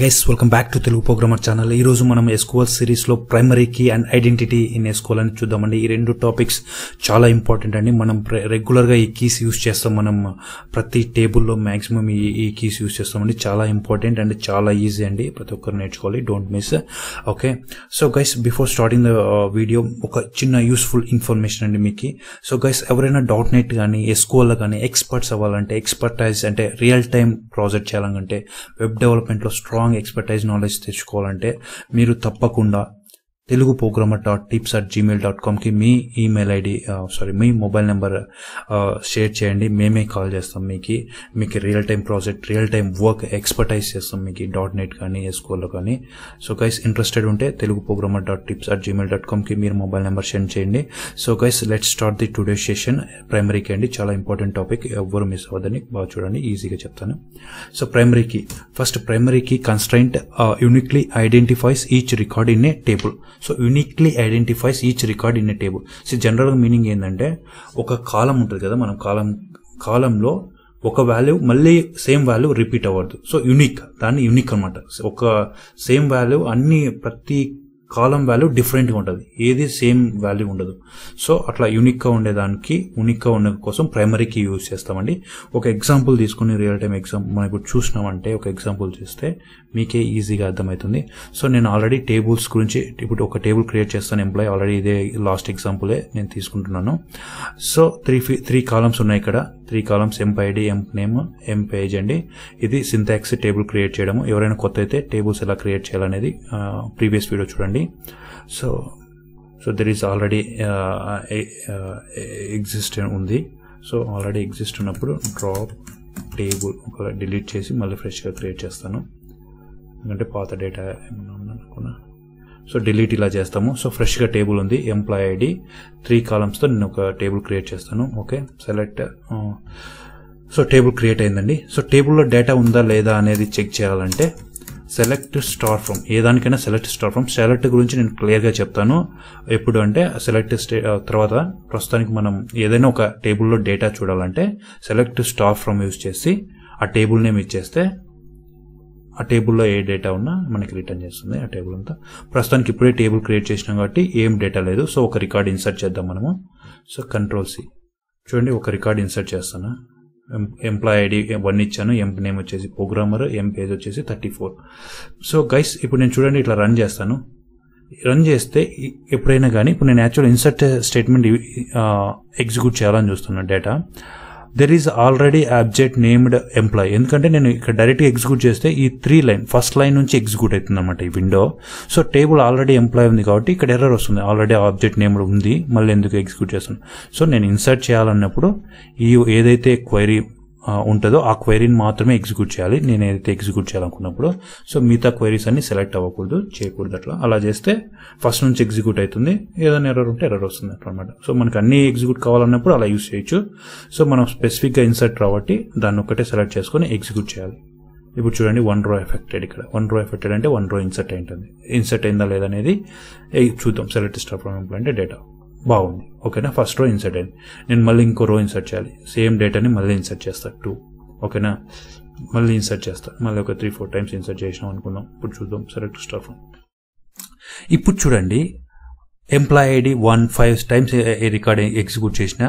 guys welcome back to Telugu programmer channel ఈ రోజు మనం ఎస్కోవల్ సిరీస్లో primary key and identity in SQL అని చూద్దామండి ఈ రెండు టాపిక్స్ చాలా ఇంపార్టెంట్ అండి మనం రెగ్యులర్గా ఈ కీస్ యూస్ చేస్తాం మనం ప్రతి టేబుల్లో మ్యాక్సిమం ఈ ఈ కీస్ యూస్ చేస్తామండి చాలా ఇంపార్టెంట్ అండ్ చాలా ఈజీ అండి ప్రతి ఒక్కరు నేర్చుకోవాలి don't miss okay so guys before starting the video ఒక చిన్న యూస్ఫుల్ ఇన్ఫర్మేషన్ అండి మీకు సో గైస్ ఎవరైనా డాట్ నెట్ కానీ ఎస్కోవల్ కానీ ఎక్స్పర్ట్స్ అవ్వాలంటే ఎక్స్పర్టైజ్ అంటే రియల్ టైం ప్రాజెక్ట్ చేయాలంటే వెబ్ డెవలప్మెంట్లో స్ట్రాంగ్ స్ట్రాంగ్ ఎక్స్పర్టైజ్ నాలెడ్జ్ తెచ్చుకోవాలంటే మీరు తప్పకుండా Telugu programmer dot tips at Gmail dot కామ్కి మీ ఈమెయిల్ ఐడి సారీ uh, మీ మొబైల్ నెంబర్ షేర్ చేయండి మేమే కాల్ చేస్తాం మీకు మీకు real time project real time work expertise చేస్తాం మీకు డాట్ నెట్ కానీ ఎస్కోలో కానీ సో గైస్ ఇంట్రెస్టెడ్ ఉంటే Telugu programmer dot tips at Gmail dot కామ్కి మీరు మొబైల్ నెంబర్ సెండ్ చేయండి so guys let start the today session ప్రైమరీకి అండి చాలా ఇంపార్టెంట్ టాపిక్ ఎవ్వరు మిస్ అవ్వదని బాగా చూడండి ఈజీగా చెప్తాను సో ప్రైమరీకి ఫస్ట్ ప్రైమరీకి constraint uniquely identifies each record in a table so uniquely identifies each record in a table so జనరల్గా మీనింగ్ ఏంటంటే ఒక కాలం ఉంటుంది కదా మనం కాలం కాలంలో ఒక వాల్యూ మళ్ళీ సేమ్ వాల్యూ రిపీట్ అవ్వద్దు సో యూనిక్ దాన్ని యూనిక్ అనమాట ఒక సేమ్ వాల్యూ అన్ని ప్రతి కాలం వాల్యూ డిఫరెంట్గా ఉంటుంది ఏది సేమ్ వాల్యూ ఉండదు సో అట్లా యూనిక్గా ఉండేదానికి యూనిక్గా ఉండే కోసం ప్రైమరీకి యూజ్ చేస్తామండి ఒక ఎగ్జాంపుల్ తీసుకుని రియల్ టైం ఎగ్జామ్ మనం ఇప్పుడు చూసినామంటే ఒక ఎగ్జాంపుల్ చూస్తే మీకే ఈజీగా అర్థమవుతుంది సో నేను ఆల్రెడీ టేబుల్స్ గురించి ఇప్పుడు ఒక టేబుల్ క్రియేట్ చేస్తాను ఎంప్లాయ్ ఆల్రెడీ ఇదే లాస్ట్ ఎగ్జాంపులే నేను తీసుకుంటున్నాను సో త్రీ త్రీ కాలమ్స్ ఉన్నాయి ఇక్కడ three columns emp ID emp name emp age అండి ఇది సింథాక్స్ టేబుల్ క్రియేట్ చేయడము ఎవరైనా కొత్త అయితే టేబుల్స్ ఎలా క్రియేట్ చేయాలనేది ప్రీవియస్ వీడియో చూడండి already so so there is already exist uh, ఉంది సో ఆల్రెడీ ఎగ్జిస్ట్ ఉన్నప్పుడు డ్రాప్ టేబుల్ ఒకవేళ డిలీట్ చేసి మళ్ళీ ఫ్రెష్గా క్రియేట్ చేస్తాను ఎందుకంటే పాత డేటా ఏమైనా ఉందనుకున్నా సో డిలీట్ ఇలా చేస్తాము సో ఫ్రెష్గా టేబుల్ ఉంది ఎంప్లాయ్ ఐడి త్రీ కాలమ్స్తో నేను ఒక టేబుల్ క్రియేట్ చేస్తాను okay select so table create అయిందండి సో టేబుల్లో డేటా ఉందా లేదా అనేది చెక్ చేయాలంటే సెలెక్ట్ స్టార్ ఫ్రమ్ ఏ దానికైనా సెలెక్ట్ స్టార్ ఫ్రమ్ సెలెక్ట్ గురించి నేను క్లియర్గా చెప్తాను ఎప్పుడు అంటే సెలెక్ట్ స్టే తర్వాత ప్రస్తుతానికి మనం ఏదైనా ఒక టేబుల్లో డేటా చూడాలంటే సెలెక్ట్ స్టార్ ఫ్రమ్ యూజ్ చేసి ఆ టేబుల్ నేమ్ ఇచ్చేస్తే ఆ టేబుల్లో ఏ డేటా ఉన్నా మనకి రిటర్న్ చేస్తుంది ఆ టేబుల్ అంతా ప్రస్తుతానికి ఇప్పుడే టేబుల్ క్రియేట్ చేసినాం కాబట్టి ఏం డేటా లేదు సో ఒక రికార్డ్ ఇన్సర్ట్ చేద్దాం మనము సో కంట్రోల్ సి చూడండి ఒక రికార్డ్ ఇన్సర్ట్ చేస్తాను ఎంప్లాయీ ఐడి వన్ ఇచ్చాను ఎంప్ నేమ్ వచ్చేసి ప్రోగ్రామర్ ఎం పేజ్ వచ్చేసి థర్టీ ఫోర్ సో గైస్ ఇప్పుడు నేను చూడండి ఇట్లా రన్ చేస్తాను రన్ చేస్తే ఎప్పుడైనా కానీ ఇప్పుడు నేను యాక్చువల్ ఇన్సర్ట్ స్టేట్మెంట్ ఎగ్జిక్యూట్ చేయాలని చూస్తున్నాను data there is already object named employee ఎందుకంటే నేను ఇక్కడ డైరెక్ట్గా ఎగ్జిక్యూట్ చేస్తే ఈ త్రీ లైన్ ఫస్ట్ లైన్ నుంచి ఎగ్జిక్యూట్ అవుతుంది అనమాట ఈ window so table already employee ఉంది కాబట్టి ఇక్కడ ఎర్రర్ వస్తుంది ఆల్రెడీ ఆబ్జెక్ట్ నేమ్డ్ ఉంది మళ్ళీ ఎందుకు ఎగ్జిక్యూట్ చేస్తాను సో నేను ఇన్సర్ట్ చేయాలన్నప్పుడు ఈ ఏదైతే క్వైరీ ఉంటుందో ఆ క్వైరీని మాత్రమే ఎగ్జిక్యూట్ చేయాలి నేను ఏదైతే ఎగ్జిక్యూట్ చేయాలనుకున్నప్పుడు సో మిగతా క్వైరీస్ అన్ని సెలెక్ట్ అవ్వకూడదు చేయకూడదు అట్లా అలా చేస్తే ఫస్ట్ నుంచి ఎగ్జిక్యూట్ అవుతుంది ఏదైనా ఎర్రర్ ఉంటే ఎర్రర్ వస్తుంది అట్లా అనమాట సో మనకి అన్ని ఎగ్జిక్యూట్ కావాలన్నప్పుడు అలా యూస్ చేయొచ్చు సో మనం స్పెసిఫిక్గా ఇన్సర్ట్ కాబట్టి దాన్ని ఒక్కటే సెలెక్ట్ చేసుకొని ఎగ్జిక్యూట్ చేయాలి ఇప్పుడు చూడండి వన్ రో ఎఫెక్టెడ్ ఇక్కడ వన్ రో ఎఫెక్టెడ్ అంటే వన్ రో ఇన్సర్ట్ అయింటుంది ఇన్సర్ట్ అయిందా లేదనేది చూద్దాం సెలెక్ట్ స్టార్ అంటే డేటా బాగుంది ఓకేనా ఫస్ట్ రో ఇన్సర్ట్ అయింది నేను మళ్ళీ ఇంకో రో ఇన్సర్ట్ చేయాలి సేమ్ డేటాని మళ్ళీ ఇన్సర్ట్ చేస్తా టూ ఓకేనా మళ్ళీ ఇన్సర్ట్ చేస్తా మళ్ళీ ఒక త్రీ ఫోర్ టైమ్స్ ఇన్సర్ట్ చేసినాం అనుకుందాం ఇప్పుడు చూద్దాం సెలెక్ట్ స్టాఫ్ ఇప్పుడు చూడండి employee ID one five times record execute చేసిన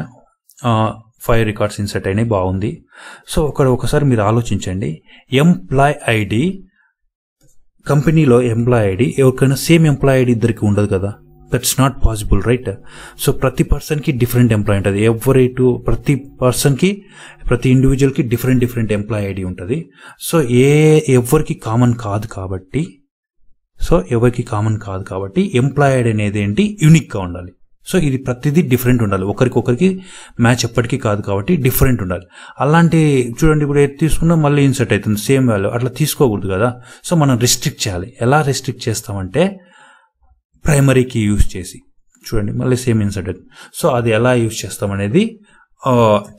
ఫైవ్ రికార్డ్స్ ఇన్సర్ట్ అయినాయి బాగుంది సో ఒక ఒకసారి మీరు ఆలోచించండి ఎంప్లాయ్ ఐడి కంపెనీలో ఎంప్లాయ్ ఐడి ఎవరికైనా సేమ్ ఎంప్లాయ్ ఐడి ఇద్దరికి ఉండదు కదా that's not possible right so ప్రతి పర్సన్కి డిఫరెంట్ ఎంప్లాయ్ ఉంటుంది ఎవరి టు ప్రతి పర్సన్కి ప్రతి ఇండివిజువల్కి డిఫరెంట్ డిఫరెంట్ ఎంప్లాయ్ ఐడి ఉంటుంది సో ఏ ఎవరికి కామన్ కాదు కాబట్టి సో ఎవరికి కామన్ కాదు కాబట్టి ఎంప్లాయ్ ఐడి అనేది ఏంటి యూనిక్గా ఉండాలి సో ఇది ప్రతిదీ డిఫరెంట్ ఉండాలి ఒకరికొకరికి మ్యాచ్ ఎప్పటికీ కాదు కాబట్టి డిఫరెంట్ ఉండాలి అలాంటి చూడండి ఇప్పుడు ఏది తీసుకున్నా మళ్ళీ ఇన్సర్ట్ అవుతుంది సేమ్ వాల్యూ అట్లా తీసుకోకూడదు కదా సో మనం రిస్ట్రిక్ట్ చేయాలి ఎలా రిస్ట్రిక్ట్ చేస్తామంటే ప్రైమరీకి యూజ్ చేసి చూడండి మళ్ళీ సేమ్ ఇన్సర్టెడ్ సో అది ఎలా యూజ్ చేస్తామనేది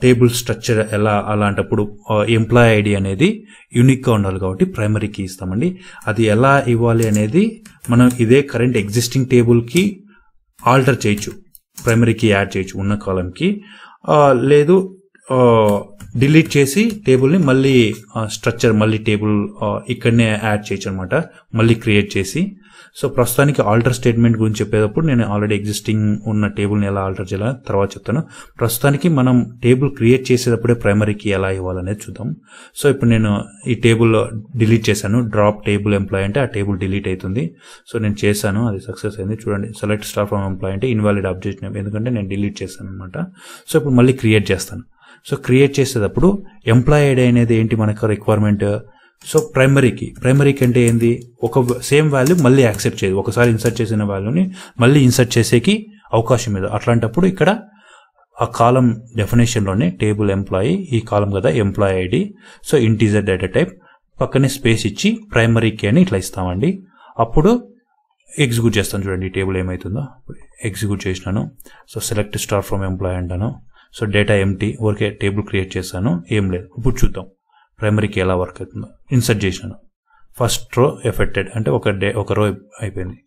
టేబుల్ స్ట్రక్చర్ ఎలా అలాంటప్పుడు ఎంప్లాయ్ ఐడి అనేది యూనిక్గా ఉండాలి కాబట్టి ప్రైమరీకి ఇస్తామండి అది ఎలా ఇవ్వాలి అనేది మనం ఇదే కరెంట్ ఎగ్జిస్టింగ్ టేబుల్కి ఆల్టర్ చేయొచ్చు ప్రైమరీకి యాడ్ చేయొచ్చు ఉన్న కాలంకి లేదు డిలీట్ చేసి టేబుల్ని మళ్ళీ స్ట్రక్చర్ మళ్ళీ టేబుల్ ఇక్కడనే యాడ్ చేయొచ్చు అనమాట మళ్ళీ క్రియేట్ చేసి సో ప్రస్తుతానికి ఆల్టర్ స్టేట్మెంట్ గురించి చెప్పేటప్పుడు నేను ఆల్రెడీ ఎగ్జిస్టింగ్ ఉన్న టేబుల్ని ఎలా ఆల్టర్ చేయాలో తర్వాత చెప్తాను ప్రస్తుతానికి మనం టేబుల్ క్రియేట్ చేసేటప్పుడే ప్రైమరీకి ఎలా ఇవ్వాలనేది చూద్దాం సో ఇప్పుడు నేను ఈ టేబుల్ డిలీట్ చేశాను డ్రాప్ టేబుల్ ఎంప్లాయ్ అంటే ఆ టేబుల్ డిలీట్ అవుతుంది సో నేను చేశాను అది సక్సెస్ అయింది చూడండి సెలెక్ట్ స్టార్ ఫ్రమ్ ఎంప్లాయ్ అంటే ఇన్వాలిడ్ అబ్జెక్ట్ నేమ్ ఎందుకంటే నేను డిలీట్ చేశాను అనమాట సో ఇప్పుడు మళ్ళీ క్రియేట్ చేస్తాను సో క్రియేట్ చేసేటప్పుడు ఎంప్లాయిడ్ అనేది ఏంటి మనకు రిక్వైర్మెంట్ సో ప్రైమరీకి ప్రైమరీకి అంటే ఏంది ఒక సేమ్ వాల్యూ మళ్ళీ యాక్సెప్ట్ చేయదు ఒకసారి ఇన్సర్ట్ చేసిన వాల్యూని మళ్ళీ ఇన్సర్ట్ చేసేకి అవకాశం లేదు అట్లాంటప్పుడు ఇక్కడ ఆ కాలం డెఫినేషన్లోనే టేబుల్ ఎంప్లాయీ ఈ కాలం కదా employee ID so integer data type పక్కనే స్పేస్ ఇచ్చి ప్రైమరీకి అని ఇట్లా ఇస్తామండి అప్పుడు ఎగ్జిక్యూట్ చేస్తాను చూడండి టేబుల్ ఏమవుతుందో ఎగ్జిక్యూట్ చేసినాను so select star from employee అంటాను so data empty okay table create చేశాను ఏం లేదు ఇప్పుడు చూద్దాం ప్రైమరీకి ఎలా వర్క్ అవుతుందో ఇన్సర్ట్ చేసినాను ఫస్ట్ రో ఎఫెక్టెడ్ అంటే ఒక డే ఒక రో అయిపోయింది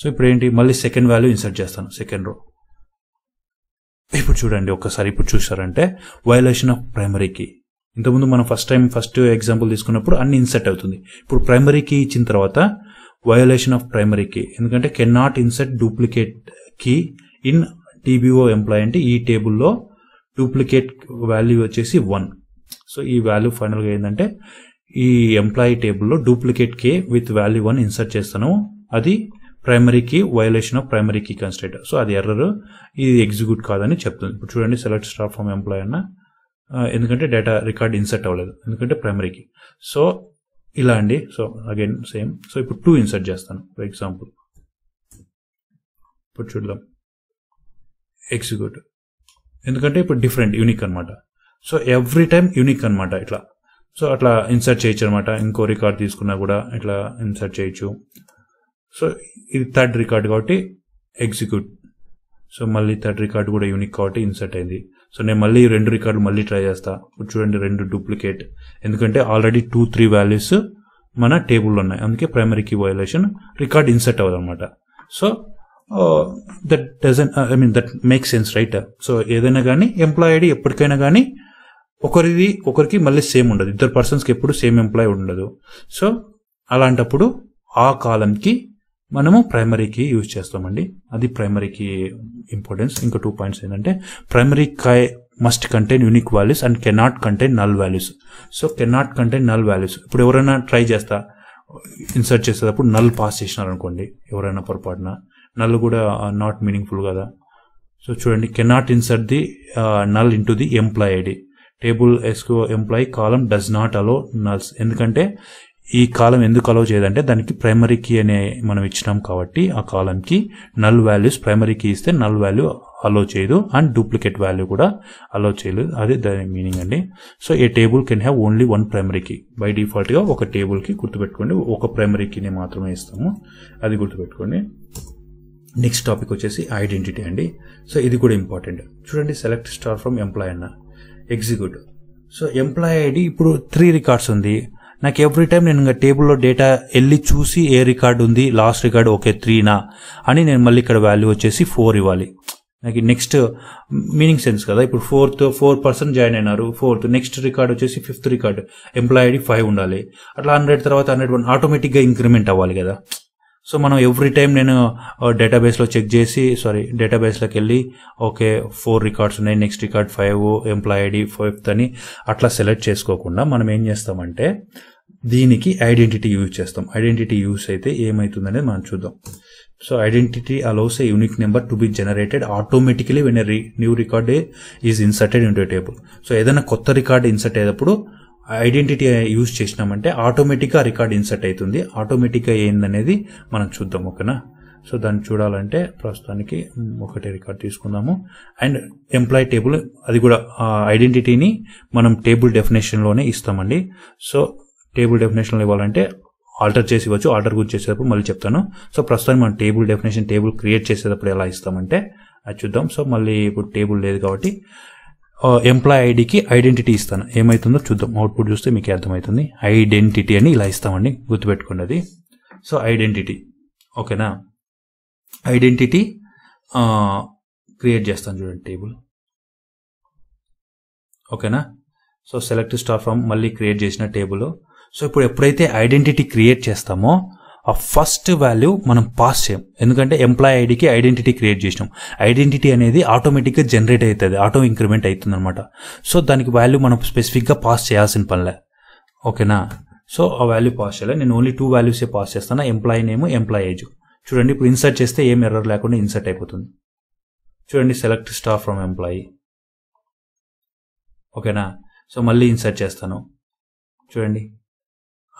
సో ఇప్పుడు ఏంటి మళ్ళీ సెకండ్ వాల్యూ ఇన్సర్ట్ చేస్తాను సెకండ్ రో ఇప్పుడు చూడండి ఒకసారి ఇప్పుడు చూసారంటే వయలేషన్ ఆఫ్ ప్రైమరీకి ఇంతకుముందు మనం ఫస్ట్ టైం ఫస్ట్ ఎగ్జాంపుల్ తీసుకున్నప్పుడు అన్ని ఇన్సర్ట్ అవుతుంది ఇప్పుడు ప్రైమరీకి ఇచ్చిన తర్వాత వయోలేషన్ ఆఫ్ ప్రైమరీకి ఎందుకంటే can not insert duplicate key in dbo employ అంటే ఈ టేబుల్లో డూప్లికేట్ వాల్యూ వచ్చేసి వన్ సో ఈ వాల్యూ ఫైనల్గా ఏంటంటే ఈ ఎంప్లాయీ టేబుల్లో duplicate key with value one insert చేస్తాను అది primary key violation of primary key constraint so అది ఎర్రర్ ఇది ఎగ్జిక్యూట్ కాదని చెప్తుంది ఇప్పుడు చూడండి సెలెక్ట్ స్టాఫ్ ఫ్రమ్ ఎంప్లాయ్ అన్న ఎందుకంటే డేటా రికార్డ్ ఇన్సర్ట్ అవ్వలేదు ఎందుకంటే ప్రైమరీ కీ సో ఇలా అండి సో అగైన్ సేమ్ సో ఇప్పుడు టూ ఇన్సర్ట్ చేస్తాను ఫర్ ఎగ్జాంపుల్ ఇప్పుడు చూడలేం ఎగ్జిక్యూట్ ఎందుకంటే ఇప్పుడు డిఫరెంట్ యూనిక్ అనమాట సో ఎవ్రీ టైం యూనిక్ అనమాట ఇట్లా సో అట్లా ఇన్సర్ట్ చేయొచ్చు అనమాట ఇంకో రికార్డ్ తీసుకున్నా కూడా ఇట్లా ఇన్సర్ట్ చేయొచ్చు సో ఇది థర్డ్ రికార్డ్ కాబట్టి ఎగ్జిక్యూట్ సో మళ్ళీ థర్డ్ రికార్డు కూడా యూనిక్ కాబట్టి ఇన్సర్ట్ అయింది సో నేను మళ్ళీ రెండు రికార్డు మళ్ళీ ట్రై చేస్తా చూడండి రెండు డూప్లికేట్ ఎందుకంటే ఆల్రెడీ టూ త్రీ వాల్యూస్ మన టేబుల్లో ఉన్నాయి అందుకే primary key violation record insert అవ్వదు అనమాట so that doesn't I mean that make sense right so ఏదైనా కానీ ఎంప్లాయీ ఐడి ఎప్పటికైనా కానీ ఒకరిది ఒకరికి మళ్ళీ సేమ్ ఉండదు ఇద్దరు పర్సన్స్కి ఎప్పుడు సేమ్ ఎంప్లాయ్ ఉండదు సో అలాంటప్పుడు ఆ కాలంకి మనము ప్రైమరీకి యూజ్ చేస్తామండి అది ప్రైమరీకి ఇంపార్టెన్స్ ఇంకా టూ పాయింట్స్ ఏంటంటే primary key must contain unique values and cannot contain null values so cannot contain null values ఇప్పుడు ఎవరైనా ట్రై చేస్తా ఇన్సర్ట్ చేసేటప్పుడు నల్ పాస్ చేసినారు అనుకోండి ఎవరైనా పొరపాటున నల్ కూడా నాట్ uh, మీనింగ్ఫుల్ కదా సో చూడండి cannot insert the null into the employ ID table SQ employee column does not allow nulls ఎందుకంటే ఈ కాలం ఎందుకు అలో చేయదంటే దానికి ప్రైమరీ కీ అనే మనం ఇచ్చినాం కాబట్టి ఆ కాలంకి నల్ వాల్యూస్ ప్రైమరీ కీ ఇస్తే నల్ వాల్యూ అలో చేయదు అండ్ డూప్లికేట్ వాల్యూ కూడా అలో చేయలేదు అది దాని మీనింగ్ అండి so a table can have only one primary key by డిఫాల్ట్గా ఒక టేబుల్కి గుర్తుపెట్టుకోండి ఒక ప్రైమరీ కీని మాత్రమే ఇస్తాము అది గుర్తుపెట్టుకోండి నెక్స్ట్ టాపిక్ వచ్చేసి ఐడెంటిటీ అండి సో ఇది కూడా ఇంపార్టెంట్ చూడండి సెలెక్ట్ స్టార్ ఫ్రమ్ ఎంప్లాయ్ అన్న ఎగ్జిక్యూట్ సో ఎంప్లాయీ ఐడి ఇప్పుడు త్రీ రికార్డ్స్ ఉంది నాకు ఎవ్రీ టైం నేను ఇంకా టేబుల్లో డేటా వెళ్ళి చూసి ఏ రికార్డు ఉంది లాస్ట్ రికార్డు ఓకే త్రీనా అని నేను మళ్ళీ ఇక్కడ వాల్యూ వచ్చేసి ఫోర్ ఇవ్వాలి నాకు నెక్స్ట్ మీనింగ్ సెన్స్ కదా ఇప్పుడు ఫోర్త్ ఫోర్ పర్సన్ జాయిన్ అయినారు ఫోర్త్ నెక్స్ట్ రికార్డ్ వచ్చేసి fifth record employee ID five ఉండాలి అట్లా హండ్రెడ్ తర్వాత హండ్రెడ్ వన్ ఆటోమేటిక్గా ఇంక్రిమెంట్ అవ్వాలి కదా సో మనం ఎవ్రీ టైం నేను డేటాబేస్లో చెక్ చేసి సారీ డేటాబేస్లోకి వెళ్ళి ఓకే ఫోర్ రికార్డ్స్ ఉన్నాయి next record five employ ID fifth అని అట్లా సెలెక్ట్ చేసుకోకుండా మనం ఏం చేస్తామంటే దీనికి ఐడెంటిటీ యూజ్ చేస్తాం ఐడెంటిటీ యూజ్ అయితే ఏమవుతుందనేది మనం చూద్దాం so identity allows a unique number to be generated automatically when new record is inserted into table so ఏదైనా కొత్త రికార్డ్ ఇన్సర్ట్ అయ్యేటప్పుడు ఐడెంటిటీ యూజ్ చేసినామంటే ఆటోమేటిక్గా రికార్డ్ ఇన్సర్ట్ అవుతుంది ఆటోమేటిక్గా ఏందనేది మనం చూద్దాం ఓకేనా సో దాన్ని చూడాలంటే ప్రస్తుతానికి ఒకటే రికార్డ్ తీసుకుందాము అండ్ ఎంప్లాయ్ టేబుల్ అది కూడా ఐడెంటిటీని మనం టేబుల్ డెఫినేషన్లోనే ఇస్తామండి సో టేబుల్ డెఫినేషన్లో ఇవ్వాలంటే ఆల్టర్ చేసి ఇవ్వచ్చు ఆల్టర్ గురించి చేసేటప్పుడు మళ్ళీ చెప్తాను సో ప్రస్తుతానికి మనం టేబుల్ డెఫినేషన్ టేబుల్ క్రియేట్ చేసేటప్పుడు ఎలా ఇస్తామంటే అది చూద్దాం సో మళ్ళీ ఇప్పుడు టేబుల్ లేదు కాబట్టి ఎంప్లాయ్ ఐడికి ఐడెంటిటీ ఇస్తాను ఏమవుతుందో చూద్దాం అవుట్పుట్ చూస్తే మీకు అర్థమవుతుంది ఐడెంటిటీ అని ఇలా ఇస్తామండి గుర్తుపెట్టుకున్నది సో ఐడెంటిటీ ఓకేనా ఐడెంటిటీ క్రియేట్ చేస్తాను చూడండి టేబుల్ ఓకేనా సో సెలెక్ట్ స్టార్ ఫ్రమ్ మళ్ళీ క్రియేట్ చేసిన టేబుల్ సో ఇప్పుడు ఎప్పుడైతే ఐడెంటిటీ క్రియేట్ చేస్తామో ఆ ఫస్ట్ వాల్యూ మనం పాస్ చేయం ఎందుకంటే ఎంప్లాయ్ ఐడికి ఐడెంటిటీ క్రియేట్ చేసినాం ఐడెంటిటీ అనేది ఆటోమేటిక్గా జనరేట్ అవుతుంది ఆటో ఇంక్రిమెంట్ అవుతుంది అనమాట సో దానికి వాల్యూ మనం స్పెసిఫిక్గా పాస్ చేయాల్సిన పనిలే ఓకేనా సో ఆ వాల్యూ పాస్ చేయాలి నేను ఓన్లీ టూ వాల్యూసే పాస్ చేస్తాను ఎంప్లాయీ నేమ్ ఎంప్లాయ్ ఏజ్ చూడండి ఇప్పుడు ఇన్సర్ట్ చేస్తే ఏం ఎర్రర్ లేకుండా ఇన్సర్ట్ అయిపోతుంది చూడండి సెలెక్ట్ స్టాఫ్ ఫ్రమ్ ఎంప్లాయీ ఓకేనా సో మళ్ళీ ఇన్సర్ట్ చేస్తాను చూడండి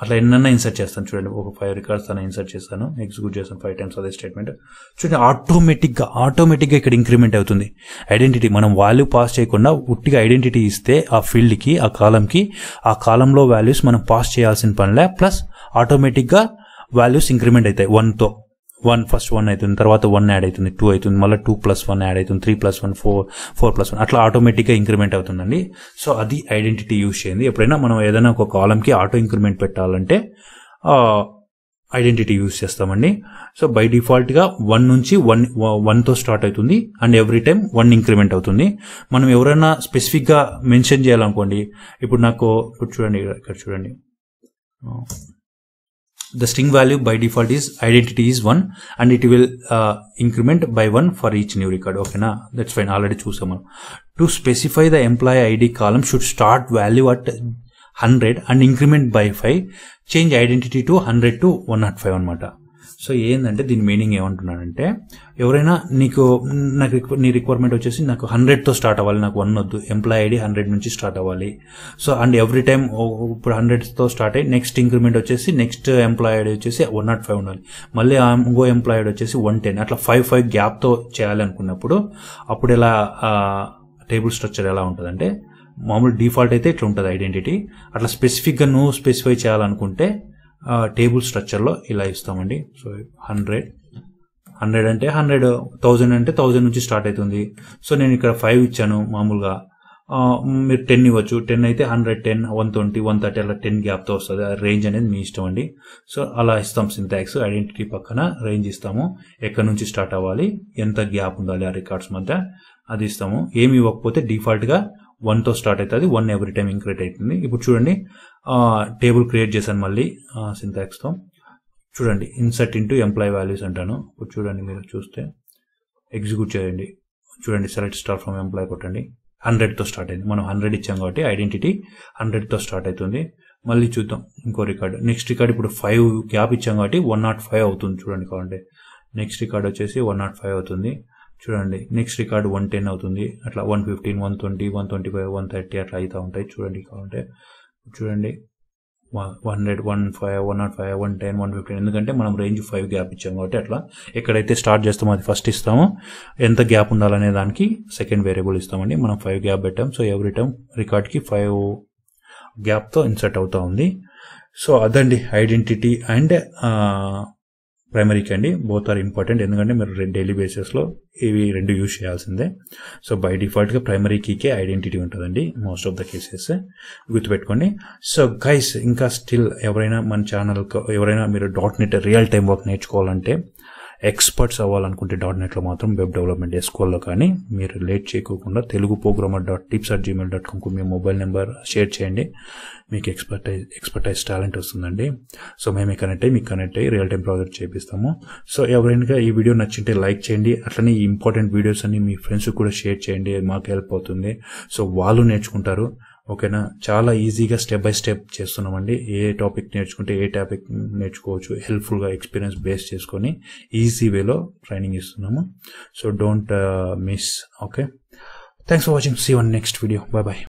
అట్లా ఎన్నైనా ఇన్సర్ట్ చేస్తాను చూడండి ఒక ఫైవ్ రికార్డ్స్ అని ఇన్సర్ట్ చేస్తాను ఎగ్జిక్యూట్ చేస్తాను ఫైవ్ టైమ్స్ అదే స్టేట్మెంట్ చూడండి ఆటోమేటిక్గా ఆటోమేటిక్గా ఇక్కడ ఇంక్రిమెంట్ అవుతుంది ఐడెంటిటీ మనం వాల్యూ పాస్ చేయకుండా ఉట్టిగా ఐడెంటిటీ ఇస్తే ఆ ఫీల్డ్కి ఆ కాలంకి ఆ కాలంలో వాల్యూస్ మనం పాస్ చేయాల్సిన పనిలే ప్లస్ ఆటోమేటిక్గా వాల్యూస్ ఇంక్రిమెంట్ అవుతాయి వన్తో వన్ ఫస్ట్ వన్ అవుతుంది తర్వాత వన్ యాడ్ అవుతుంది టూ అవుతుంది మళ్ళీ టూ ప్లస్ వన్ యాడ్ అవుతుంది three plus one four four plus one అట్లా ఆటోమేటిక్గా ఇంక్రిమెంట్ అవుతుందండి సో అది ఐడెంటిటీ యూజ్ చేయండి ఎప్పుడైనా మనం ఏదైనా ఒక కాలంకి ఆటో ఇంక్రిమెంట్ పెట్టాలంటే ఐడెంటిటీ యూజ్ చేస్తామండి సో బై డిఫాల్ట్గా వన్ నుంచి వన్ వన్తో స్టార్ట్ అవుతుంది and every time one increment అవుతుంది మనం ఎవరైనా స్పెసిఫిక్గా మెన్షన్ చేయాలనుకోండి ఇప్పుడు నాకు ఇప్పుడు చూడండి ఇక్కడ చూడండి the string value by default is identity is one and it will uh, increment by one for each new record okay na that's fine already choose someone to specify the employee id column should start value at 100 and increment by 5 change identity to 100 to 105 anamata so ఏంటంటే దీని meaning ఏమంటున్నానంటే ఎవరైనా నీకు నాకు నీ requirement వచ్చేసి నాకు హండ్రెడ్తో start అవ్వాలి నాకు వన్ వద్దు ఎంప్లాయ్ ఐడి హండ్రెడ్ నుంచి స్టార్ట్ అవ్వాలి సో అండ్ ఎవ్రీ టైం ఇప్పుడు హండ్రెడ్తో స్టార్ట్ అయ్యి నెక్స్ట్ ఇంక్రిమెంట్ వచ్చేసి నెక్స్ట్ ఎంప్లాయ్ ఐడి వచ్చేసి వన్ నాట్ ఫైవ్ ఉండాలి మళ్ళీ ఇంకో ఎంప్లాయ్ ఐడి వచ్చేసి వన్ టెన్ అట్లా ఫైవ్ ఫైవ్ గ్యాప్తో చేయాలనుకున్నప్పుడు అప్పుడు ఎలా టేబుల్ స్ట్రక్చర్ ఎలా ఉంటుందంటే మామూలు డిఫాల్ట్ అయితే ఇట్లా ఉంటుంది ఐడెంటిటీ అట్లా స్పెసిఫిక్గా నువ్వు స్పెసిఫై చేయాలనుకుంటే టేబుల్ స్ట్రక్చర్లో ఇలా ఇస్తామండి సో హండ్రెడ్ హండ్రెడ్ అంటే హండ్రెడ్ థౌజండ్ అంటే థౌజండ్ నుంచి స్టార్ట్ అవుతుంది సో నేను ఇక్కడ ఫైవ్ ఇచ్చాను మామూలుగా మీరు టెన్ ఇవ్వచ్చు టెన్ అయితే hundred ten one twenty one thirty అలా టెన్ గ్యాప్తో వస్తుంది ఆ రేంజ్ అనేది మీ ఇష్టం అండి సో అలా ఇస్తాం సింటాక్స్ ఐడెంటిటీ పక్కన రేంజ్ ఇస్తాము ఎక్కడి నుంచి స్టార్ట్ అవ్వాలి ఎంత గ్యాప్ ఉండాలి ఆ రికార్డ్స్ మధ్య అది ఇస్తాము ఏమి ఇవ్వకపోతే డిఫాల్ట్గా వన్తో స్టార్ట్ అవుతుంది వన్ ఎవ్రీ టైం ఇంక్రీట్ అవుతుంది ఇప్పుడు చూడండి టేబుల్ క్రియేట్ చేశాను మళ్ళీ తో చూడండి ఇన్సర్ట్ ఇంటూ ఎంప్లాయీ వాల్యూస్ అంటాను ఇప్పుడు చూడండి మీరు చూస్తే ఎగ్జిక్యూట్ చేయండి చూడండి సెలెక్ట్ స్టార్ ఫ్రమ్ ఎంప్లాయీ కొట్టండి హండ్రెడ్తో స్టార్ట్ అయింది మనం హండ్రెడ్ ఇచ్చాం కాబట్టి ఐడెంటిటీ హండ్రెడ్తో స్టార్ట్ అవుతుంది మళ్ళీ చూద్దాం ఇంకో రికార్డ్ నెక్స్ట్ రికార్డ్ ఇప్పుడు ఫైవ్ గ్యాప్ ఇచ్చాం కాబట్టి వన్ నాట్ ఫైవ్ అవుతుంది చూడండి కావాలంటే నెక్స్ట్ రికార్డ్ వచ్చేసి వన్ నాట్ ఫైవ్ అవుతుంది చూడండి నెక్స్ట్ రికార్డ్ వన్ టెన్ అవుతుంది అట్లా one fifteen one twenty one twenty five one thirty అట్లా అవుతూ ఉంటాయి చూడండి కావాలంటే చూడండి one hundred one five one nought five one ten one fifteen ఎందుకంటే మనం రేంజ్ ఫైవ్ గ్యాప్ ఇచ్చాము కాబట్టి అట్లా ఎక్కడైతే స్టార్ట్ చేస్తామో అది ఫస్ట్ ఇస్తామో ఎంత గ్యాప్ ఉండాలనే దానికి సెకండ్ వేరియబుల్ ఇస్తామండి మనం ఫైవ్ గ్యాప్ పెట్టాం సో ఎవ్రీ టైం రికార్డ్కి ఫైవ్ గ్యాప్తో ఇన్సర్ట్ అవుతూ ఉంది సో అదండి ఐడెంటిటీ అండ్ ప్రైమరీకి అండి బోత్ ఆర్ ఇంపార్టెంట్ ఎందుకంటే మీరు డైలీ బేసిస్లో ఇవి రెండు యూజ్ చేయాల్సిందే సో బై డిఫాల్ట్గా ప్రైమరీ కీకే ఐడెంటిటీ ఉంటుందండి మోస్ట్ ఆఫ్ ద కేసెస్ గుర్తుపెట్టుకోండి సో గైస్ ఇంకా స్టిల్ ఎవరైనా మన ఛానల్ ఎవరైనా మీరు dot net real time work నేర్చుకోవాలంటే ఎక్స్పర్ట్స్ అవ్వాలనుకుంటే డాట్ నెట్లో మాత్రం వెబ్ డెవలప్మెంట్ ఎస్కోల్లో కానీ మీరు లేట్ చేయకోకుండా Telugu programmer dot tips at Gmail dot కామ్కు మీ మొబైల్ నెంబర్ షేర్ చేయండి మీకు ఎక్స్పర్టైజ్ ఎక్స్పర్టైజ్ టాలెంట్ వస్తుందండి సో మేమే కనెక్ట్ అయ్యి మీకు కనెక్ట్ అయ్యి రియల్ టైం ప్రాజెక్ట్ చేపిస్తాము సో ఎవరైనా ఈ వీడియో నచ్చింటే లైక్ చేయండి అట్లనే ఈ ఇంపార్టెంట్ వీడియోస్ అన్ని మీ ఫ్రెండ్స్కి కూడా షేర్ చేయండి మాకు హెల్ప్ అవుతుంది సో వాళ్ళు నేర్చుకుంటారు ఓకేనా చాలా ఈజీగా స్టెప్ బై స్టెప్ చేస్తున్నామండి ఏ టాపిక్ నేర్చుకుంటే ఏ టాపిక్ నేర్చుకోవచ్చు హెల్ప్ఫుల్గా ఎక్స్పీరియన్స్ బేస్ చేసుకొని ఈజీ వేలో ట్రైనింగ్ ఇస్తున్నాము so don't miss uh, okay thanks for watching see one next video bye bye